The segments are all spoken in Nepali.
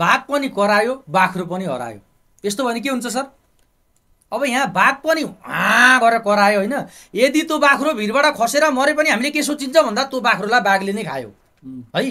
बाघ पनि करायो बाख्रो पनि हरायो यस्तो भने के हुन्छ सर अब यहाँ बाघ पनि हाँ गरेर करायो होइन यदि त्यो बाख्रो भिरबाट खसेर मरे पनि हामीले के सोचिन्छ भन्दा त्यो बाख्रोलाई बाघले नै खायो है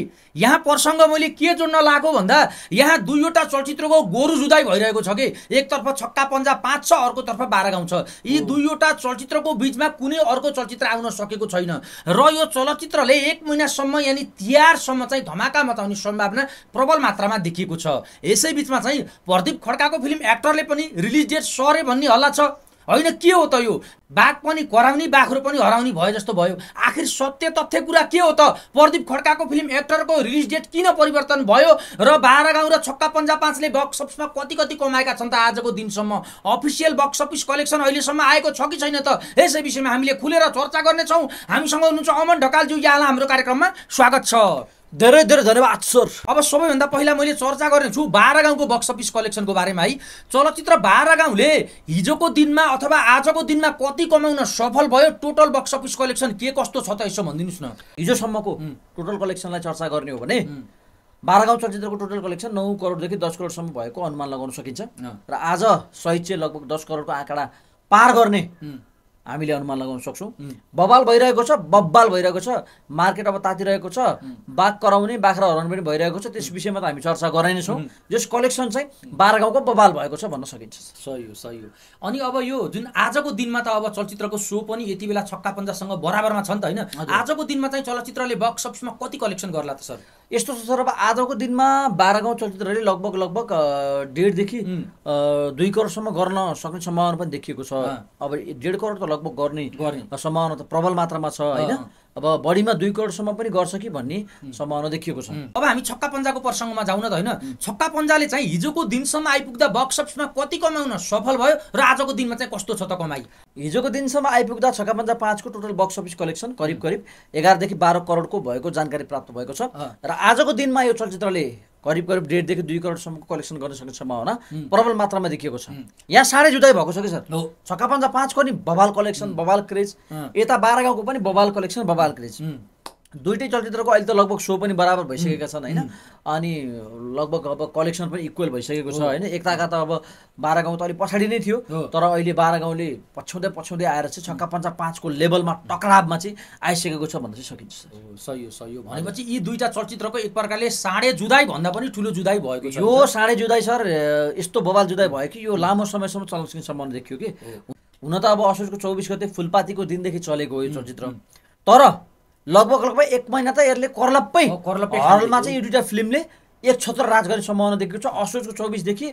यहाँ प्रसङ्ग मैले के जोड्न लागेको भन्दा यहाँ दुईवटा चलचित्रको गोरु जुदाई भइरहेको छ कि एकतर्फ छक्का पन्जा पाँच छ अर्कोतर्फ बाह्र गाउँ छ यी दुईवटा चलचित्रको बिचमा कुनै अर्को चलचित्र आउन सकेको छैन र यो चलचित्रले एक महिनासम्म यानि तिहारसम्म चाहिँ धमाका मचाउने सम्भावना प्रबल मात्रामा देखिएको छ यसै बिचमा चाहिँ प्रदीप खड्काको फिल्म एक्टरले पनि रिलिज डेट सरे भन्ने हल्ला छ होइन के हो त यो बाघ पनि कराउने बाख्रो पनि हराउने भयो जस्तो भयो आखिर सत्य तथ्य कुरा के हो त प्रदीप खड्काको फिल्म एक्टरको रिलिज डेट किन परिवर्तन भयो र बाह्र गाउँ र छक्का पन्जा पाँचले बक्स अफिसमा कति कति कमाएका छन् त आजको दिनसम्म अफिसियल बक्स अफिस कलेक्सन अहिलेसम्म आएको छ कि छैन त यसै विषयमा हामीले खुलेर चर्चा गर्नेछौँ हामीसँग हुनुहुन्छ अमन ढकालज्यू यहाँलाई हाम्रो कार्यक्रममा स्वागत छ धेरै धेरै धन्यवाद सर अब सबैभन्दा पहिला मैले चर्चा गर्ने छु बाह्र गाउँको बक्स अफिस कलेक्सनको बारेमा है चलचित्र बाह्र गाउँले हिजोको दिनमा अथवा आजको दिनमा कति कमाउन सफल भयो टोटल बक्स अफिस कलेक्सन के कस्तो छ त यसो भनिदिनुहोस् न हिजोसम्मको टोटल कलेक्सनलाई चर्चा गर्ने हो भने बाह्र गाउँ चलचित्रको टोटल कलेक्सन नौ करोडदेखि दस करोडसम्म भएको अनुमान लगाउन सकिन्छ र आज सहित चाहिँ लगभग दस करोडको आँकडा पार गर्ने हामीले अनुमान लगाउन सक्छौँ बबाल भइरहेको छ बब्बाल भइरहेको छ मार्केट अब तातिरहेको छ बाघ कराउने बाख्रा हरण पनि भइरहेको छ त्यस विषयमा त हामी चर्चा गराइ नै छौँ जस कलेक्सन चाहिँ बाह्र गाउँको बबाल भएको छ भन्न सकिन्छ सही हो सही हो अनि अब यो जुन आजको दिनमा त अब चलचित्रको सो पनि यति बेला छक्का पन्जासँग बराबरमा छ नि त होइन आजको दिनमा चाहिँ चलचित्रले बक्स अफिसमा कति कलेक्सन गर्ला त सर यस्तो छ सर अब आजको दिनमा बाह्र गाउँ चलचित्रले लगभग लगभग डेढदेखि दुई करोडसम्म गर्न सक्ने सम्भावना पनि देखिएको छ अब डेढ करोड त लगभग गर्ने सम्भावना त प्रबल मात्रामा छ होइन अब बढीमा दुई करोडसम्म पनि गर्छ कि भन्ने सम्भावना देखिएको छ अब हामी छक्का पन्जाको प्रसङ्गमा जाउँ न त होइन छक्का पन्जाले चाहिँ हिजोको दिनसम्म आइपुग्दा बक्स अफिसमा कति कमाउन सफल भयो र आजको दिनमा चाहिँ कस्तो छ त कमाइ हिजोको दिनसम्म आइपुग्दा छक्का पन्जा पाँचको टोटल बक्स अफिस कलेक्सन करिब करिब एघारदेखि बाह्र करोडको भएको जानकारी प्राप्त भएको छ र आजको दिनमा यो चलचित्रले करिब करिब डेढदेखि दुई करोडसम्मको कलेक्सन गर्न सक्ने सम्भावना प्रबल मात्रामा देखिएको छ यहाँ साह्रै जुदाइ भएको छ कि सर छक्का पन्जा पाँचको नि बबाल कलेक्सन बबाल क्रेज यता बाह्र गाउँको पनि बबाल कलेक्सन बबाल क्रेज दुइटै चलचित्रको अहिले त लगभग सो पनि बराबर भइसकेका छन् होइन अनि लगभग अब कलेक्सन पनि इक्वेल भइसकेको छ होइन एकताका त अब बाह्र गाउँ त अलिक पछाडि नै थियो तर अहिले बाह्र गाउँले पछ्याउँदै पछ्याउँदै आएर चाहिँ छक्का पन्चा पाँचको लेभलमा टकरावमा चाहिँ आइसकेको छ भन्दा चाहिँ सकिन्छ सही हो सही हो भनेपछि यी दुईवटा चलचित्रको एक प्रकारले साँडे जुदाई भन्दा पनि ठुलो जुदाई भएको यो साँडे जुदाई सर यस्तो बवाल जुदाई भयो कि यो लामो समयसम्म चलचित्रसम्म देखियो कि हुन त अब असोजको चौबिस गते फुलपातीको दिनदेखि चलेको हो यो चलचित्र तर लगभग लगभग एक महिना त यसले कर्लप्पै कर्लप्पै हलमा चाहिँ यो दुइटा फिल्मले एक छत्र राज गर्ने सम्भावना देखेको छ असोजको चौबिसदेखि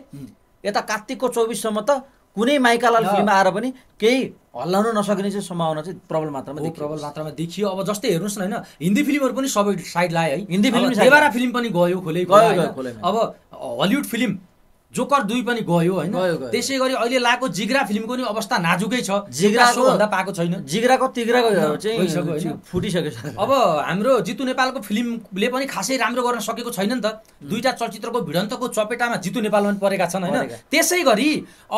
यता कार्तिकको चौबिससम्म त कुनै माइकालाल फिल्म आएर पनि केही हल्लाउन नसक्ने चाहिँ सम्भावना चाहिँ प्रबल मात्रामा देखियो प्रबल मात्रामा देखियो अब जस्तै हेर्नुहोस् न होइन हिन्दी फिल्महरू पनि सबै साइड लाए है हिन्दी फिल्म फिल्म पनि गयो खोले गयो अब हलिउड फिल्म जोकर दुई पनि गयो होइन त्यसै गरी अहिले लाएको जिग्रा फिल्मको नि अवस्था नाजुकै छ जिग्रा भन्दा पाएको छैन जिग्राको तिग्राको फुटिसक्यो अब हाम्रो जितु नेपालको फिल्मले पनि खासै राम्रो गर्न सकेको छैन नि त दुईवटा चलचित्रको भिडन्तको चपेटामा जितु नेपालमा परेका छन् होइन त्यसै गरी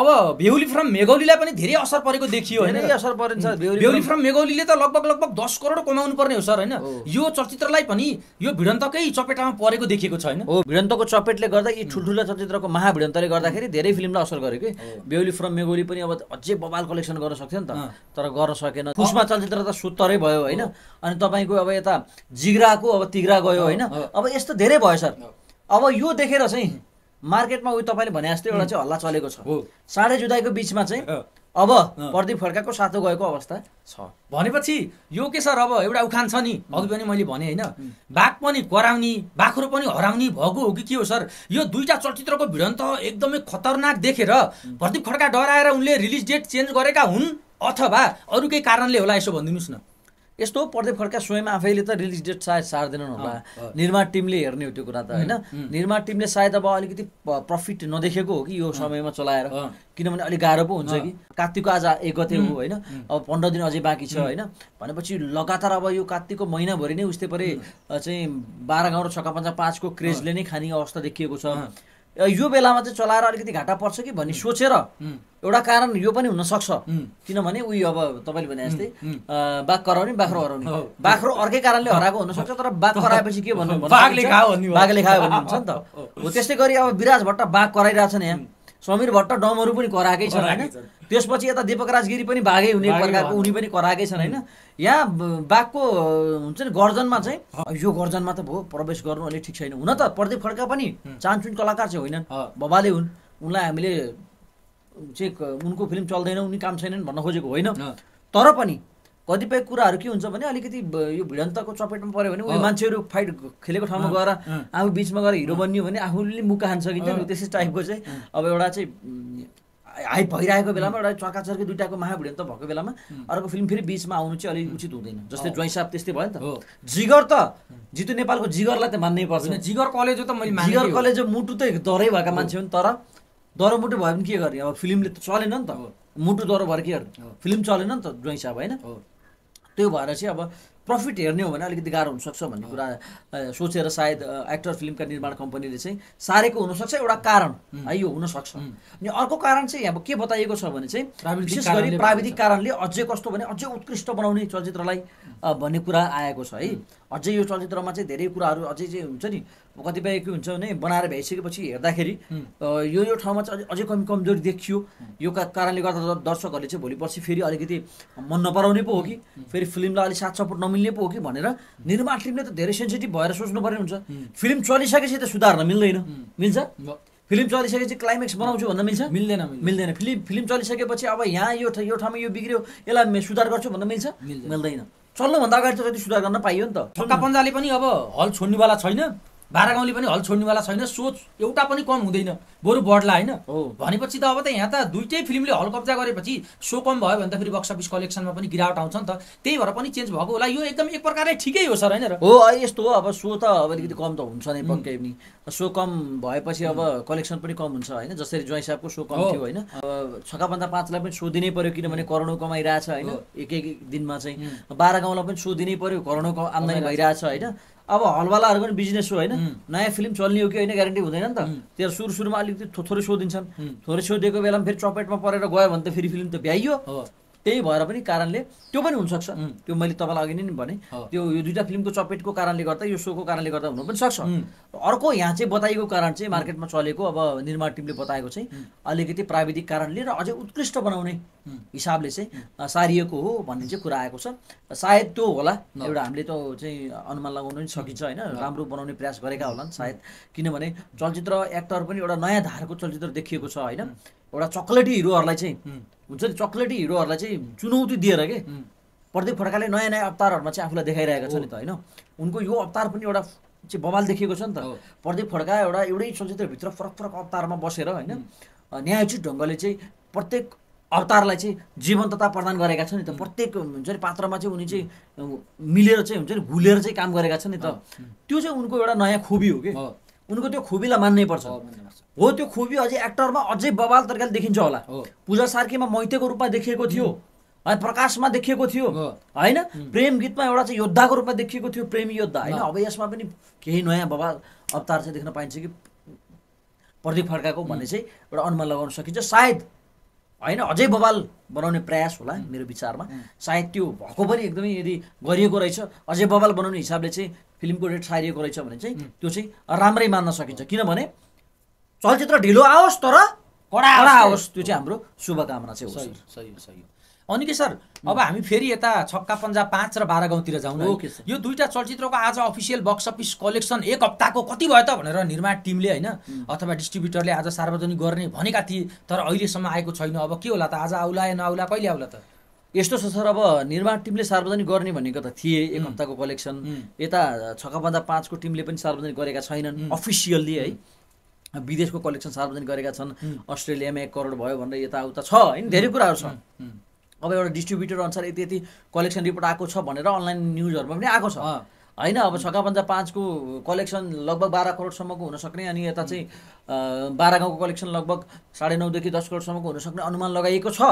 अब बेहुली फ्रम मेगौलीलाई पनि धेरै असर परेको देखियो होइन असर परेको बेहुली फ्रम मेगौलीले त लगभग लगभग दस करोड कमाउनु पर्ने हो सर होइन यो चलचित्रलाई पनि यो भिडन्तकै चपेटामा परेको देखिएको छ होइन भिडन्तको चपेटले गर्दा यी ठुल्ठुला चलचित्रको महाभिड मध्यन्तरले गर्दाखेरि धेरै फिल्मलाई असर गर्यो कि बेहुली फ्रम मेगोली पनि अब अझै बबाल कलेक्सन गर्न सक्थ्यो नि त तर गर्न सकेन पुष्मा चलचित्र त सुत्तरै भयो होइन अनि तपाईँको अब यता जिग्राको अब तिग्रा गयो होइन अब यस्तो धेरै भयो सर अब यो देखेर चाहिँ मार्केटमा उयो तपाईँले भने जस्तै एउटा चाहिँ हल्ला चलेको छ साढे जुदाईको बिचमा चाहिँ अब प्रदीप खड्काको साथो गएको अवस्था छ भनेपछि यो के सर अब एउटा उखान छ नि अघि पनि मैले भने होइन बाघ पनि कराउने बाख्रो पनि हराउने भएको हो कि के हो सर यो दुईवटा चलचित्रको भिडन्त एकदमै खतरनाक देखेर प्रदीप खड्का डराएर उनले रिलिज डेट चेन्ज गरेका हुन् अथवा अरू केही कारणले होला यसो भनिदिनुहोस् न यस्तो पर्दै फर्का स्वयं आफैले त रिलिज डेट सायद सार्दैनन् होला निर्माण टिमले हेर्ने हो त्यो कुरा त होइन निर्माण टिमले सायद अब अलिकति प्रफिट नदेखेको हो कि यो समयमा चलाएर किनभने अलिक गाह्रो पो हुन्छ कि कात्तिकको आज एक गते हो होइन अब पन्ध्र दिन अझै बाँकी छ होइन भनेपछि लगातार अब यो कार्तिकको महिनाभरि नै उस्तै परे चाहिँ बाह्र गाउँ र छक्का पाँच पाँचको क्रेजले नै खाने अवस्था देखिएको छ यो बेलामा चाहिँ चलाएर अलिकति घाटा पर्छ कि भन्ने सोचेर एउटा कारण यो पनि हुनसक्छ किनभने उयो अब तपाईँले भने जस्तै बाघ कराउने बाख्रो हराउने बाख्रो अर्कै कारणले हराएको हुनसक्छ तर बाघ कराएपछि के भन्नु बाघले खायो भन्ने हुन्छ नि त हो त्यस्तै गरी अब विराज भट्ट बाघ नि यहाँ समीर भट्ट डमहरू पनि कराएकै छन् होइन त्यसपछि यता दीपक राजगिरी पनि भागै हुने प्रकारको उनी पनि कराएकै छन् होइन यहाँ बाघको हुन्छ नि गर्जनमा चाहिँ यो गर्जनमा त भयो प्रवेश गर्नु अलिक ठिक छैन हुन त प्रदीप खड्का पनि चान्चुन कलाकार चाहिँ होइनन् भवाले हुन् उनलाई हामीले चाहिँ उनको फिल्म चल्दैन उनी काम छैनन् भन्न खोजेको होइन तर पनि कतिपय कुराहरू के हुन्छ भने अलिकति यो भिडन्तको चपेटमा पऱ्यो भने उयो मान्छेहरू फाइट खेलेको ठाउँमा गएर आफू बिचमा गएर हिरो बनियो भने आफूले मुख खान सकिन्छ त्यस्तै टाइपको चाहिँ अब एउटा चाहिँ हाइप भइरहेको बेलामा एउटा चर्काचर्की दुइटाको महाभिडन्त भएको बेलामा अर्को फिल्म फेरि बिचमा आउनु चाहिँ अलिक उचित हुँदैन जस्तै ज्वाइँ साहब त्यस्तै भयो नि त जिगर त जितु नेपालको जिगरलाई त मान्नै पर्छ जिगर कलेजो त मैले जिगर कलेजो मुटु त डरै भएका मान्छे हो नि तर डर मुटु भयो भने के गर्ने अब फिल्मले त चलेन नि त मुटु दरो भएर के गर्ने फिल्म चलेन नि त ज्वाइँ साहब होइन त्यो भएर चाहिँ अब प्रफिट हेर्ने हो भने अलिकति गाह्रो हुनसक्छ भन्ने कुरा सोचेर सायद एक्टर फिल्मका निर्माण कम्पनीले चाहिँ सारेको हुनसक्छ एउटा कारण है यो हुनसक्छ अनि अर्को कारण चाहिँ अब के बताइएको छ भने चाहिँ विशेष गरी प्राविधिक कारणले अझै कस्तो भने अझै उत्कृष्ट बनाउने चलचित्रलाई भन्ने कुरा आएको छ है अझै यो चलचित्रमा चाहिँ धेरै कुराहरू अझै चाहिँ हुन्छ नि कतिपय के हुन्छ भने बनाएर भ्याइसकेपछि हेर्दाखेरि यो यो ठाउँमा चाहिँ अझै कमी कमजोरी देखियो यो कारणले गर्दा दर्शकहरूले चाहिँ भोलि पर्सि फेरि अलिकति मन नपराउने पो हो कि फेरि फिल्मलाई अलिक साथ सपोर्ट नमिल्ने पो हो कि भनेर निर्माण टिमले त धेरै सेन्सिटिभ भएर सोच्नु पर्ने हुन्छ फिल्म चलिसकेपछि त सुधार्न मिल्दैन मिल्छ फिल्म चलिसकेपछि क्लाइमेक्स बनाउँछु भन्दा मिल्छ मिल्दैन मिल्दैन फिल्म फिल्म चलिसकेपछि अब यहाँ यो यो ठाउँमा यो बिग्रियो यसलाई सुधार गर्छु भन्दा मिल्छ मिल्दैन चल्नुभन्दा अगाडि त जति सुधार गर्न पाइयो नि त थक्का पन्जाले पनि अब हल छोड्नेवाला छैन बाह्र पनि हल छोड्नेवाला छैन सोच एउटा पनि कम हुँदैन बरु बढ्ला होइन भनेपछि त अब त यहाँ त दुइटै फिल्मले हल कब्जा गरेपछि सो कम भयो भने त फेरि बक्स अफिस कलेक्सनमा पनि गिरावट आउँछ नि त त्यही भएर पनि चेन्ज भएको होला यो एकदम एक प्रकारले ठिकै हो सर होइन र हो यस्तो हो अब सो त अब अलिकति कम त हुन्छ नै पक्कै पनि सो कम भएपछि अब कलेक्सन पनि कम हुन्छ होइन जसरी ज्वाइँ साहबको सो कम थियो होइन भन्दा पाँचलाई पनि सो दिनै पर्यो किनभने करोडौँ कमाइरहेछ होइन एक एक दिनमा चाहिँ बाह्र गाउँलाई पनि सो दिनै पर्यो करोडौँ आम्दानी भइरहेछ होइन अब हलवालाहरूको पनि बिजनेस हो होइन नयाँ फिल्म चल्ने हो कि होइन ग्यारेन्टी हुँदैन नि त त्यहाँ सुरु सुरुमा अलिकति थोरै सोधिन्छन् थोरै सोधेको बेलामा फेरि चपेटमा परेर गयो भने त फेरि फिल्म त भ्याइयो त्यही भएर पनि कारणले त्यो पनि हुनसक्छ त्यो मैले तपाईँलाई अघि नै भने त्यो यो दुइटा फिल्मको चपेटको कारणले गर्दा यो सोको कारणले गर्दा हुनु पनि सक्छ अर्को यहाँ चाहिँ बताइएको कारण चाहिँ मार्केटमा चलेको अब निर्माण टिमले बताएको चाहिँ अलिकति प्राविधिक कारणले र अझै उत्कृष्ट बनाउने हिसाबले चाहिँ सारिएको हो भन्ने चाहिँ कुरा आएको छ सायद त्यो होला एउटा हामीले त चाहिँ अनुमान लगाउनु पनि सकिन्छ होइन राम्रो बनाउने प्रयास गरेका होलान् सायद किनभने चलचित्र एक्टर पनि एउटा नयाँ धारको चलचित्र देखिएको छ होइन एउटा चक्लेटी हिरोहरूलाई चाहिँ हुन्छ नि चक्लेटी हिरोहरूलाई चाहिँ चुनौती दिएर के प्रदीप फड्काले नयाँ नयाँ अवतारहरूमा चाहिँ आफूलाई देखाइरहेको छ नि त होइन उनको यो अवतार पनि एउटा चाहिँ बवाल देखिएको छ नि त प्रदीप फड्का एउटा एउटै चलचित्रभित्र फरक फरक अवतारमा बसेर होइन न्यायोचित ढङ्गले चाहिँ प्रत्येक अवतारलाई चाहिँ जीवन्तता प्रदान गरेका छन् नि त प्रत्येक हुन्छ नि पात्रमा चाहिँ उनी चाहिँ मिलेर चाहिँ हुन्छ नि भुलेर चाहिँ काम गरेका छन् नि त त्यो चाहिँ उनको एउटा नयाँ खुबी हो कि उनको त्यो खुबीलाई मान्नै पर्छ हो त्यो खुबी अझै एक्टरमा अझै बबाल तरिकाले देखिन्छ होला पूजा सार्कीमा मैतेको रूपमा देखिएको थियो है प्रकाशमा देखिएको थियो होइन प्रेम गीतमा एउटा चाहिँ योद्धाको रूपमा देखिएको थियो प्रेमी योद्धा होइन अब यसमा पनि केही नयाँ बवाल अवतार चाहिँ देख्न पाइन्छ कि प्रदीप फड्काको भन्ने चाहिँ एउटा अनुमान लगाउन सकिन्छ सायद होइन अझै बवाल बनाउने प्रयास होला मेरो विचारमा सायद त्यो भएको पनि एकदमै यदि गरिएको रहेछ अझै बवाल बनाउने हिसाबले चाहिँ फिल्मको रेट सारिएको रहेछ भने चाहिँ त्यो चाहिँ राम्रै मान्न सकिन्छ किनभने चलचित्र ढिलो आओस् तर कडा आओस् त्यो चाहिँ हाम्रो शुभकामना चाहिँ हो सही सही अनि के सर अब हामी फेरि यता छक्का पन्जा पाँच र बाह्र गाउँतिर जाउँ ओके यो दुईवटा चलचित्रको आज अफिसियल बक्स अफिस कलेक्सन एक हप्ताको कति भयो त भनेर निर्माण टिमले होइन अथवा डिस्ट्रिब्युटरले आज सार्वजनिक गर्ने भनेका थिए तर अहिलेसम्म आएको छैन अब के होला त आज आउला या नआउला कहिले आउला त यस्तो छ सर अब निर्माण टिमले सार्वजनिक गर्ने भनेको त थिए एक हप्ताको कलेक्सन यता छक्का पन्जा पाँचको टिमले पनि सार्वजनिक गरेका छैनन् अफिसियल्ली है विदेशको कलेक्सन सार्वजनिक गरेका छन् अस्ट्रेलियामा एक करोड भयो भनेर यताउता छ होइन धेरै कुराहरू छ अब एउटा डिस्ट्रिब्युटर अनुसार यति यति कलेक्सन रिपोर्ट आएको छ भनेर अनलाइन न्युजहरूमा पनि आएको छ होइन अब छका पन्जा पाँचको कलेक्सन लगभग बाह्र करोडसम्मको हुनसक्ने अनि यता चाहिँ बाह्र गाउँको कलेक्सन लगभग साढे नौदेखि दस करोडसम्मको हुनसक्ने अनुमान लगाइएको छ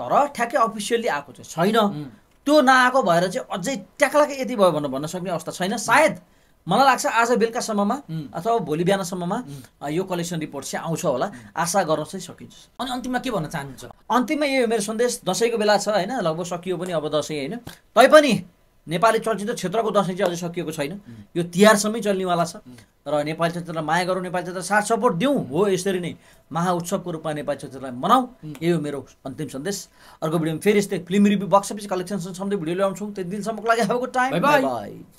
तर ठ्याक्कै अफिसियल्ली आएको चाहिँ छैन त्यो नआएको भएर चाहिँ अझै ट्याक्लाकै यति भयो भनेर भन्न सक्ने अवस्था छैन सायद मलाई लाग्छ आज बेलुकासम्ममा अथवा भोलि बिहानसम्ममा यो कलेक्सन रिपोर्ट चाहिँ आउँछ होला आशा गर्न चाहिँ सकिन्छ अनि अन्तिममा के भन्न चाहनुहुन्छ अन्तिममा यो मेरो सन्देश दसैँको बेला छ होइन लगभग सकियो पनि अब दसैँ होइन तैपनि नेपाली चलचित्र क्षेत्रको दसैँ चाहिँ अझै सकिएको छैन यो तिहारसम्मै चल्नेवाला छ र नेपाली चलचित्रलाई माया गरौँ नेपाली चलचित्र साथ सपोर्ट दिउँ हो यसरी नै महाउत्सवको रूपमा नेपाली चलचित्रलाई मनाऊ यही हो मेरो अन्तिम सन्देश अर्को भिडियोमा फेरि यस्तै फिल्म रिभ्यू बक्स अफिस कलेक्सनसम्म भिडियो ल्याउँछौँ त्यो दिनसम्मको लागि टाइम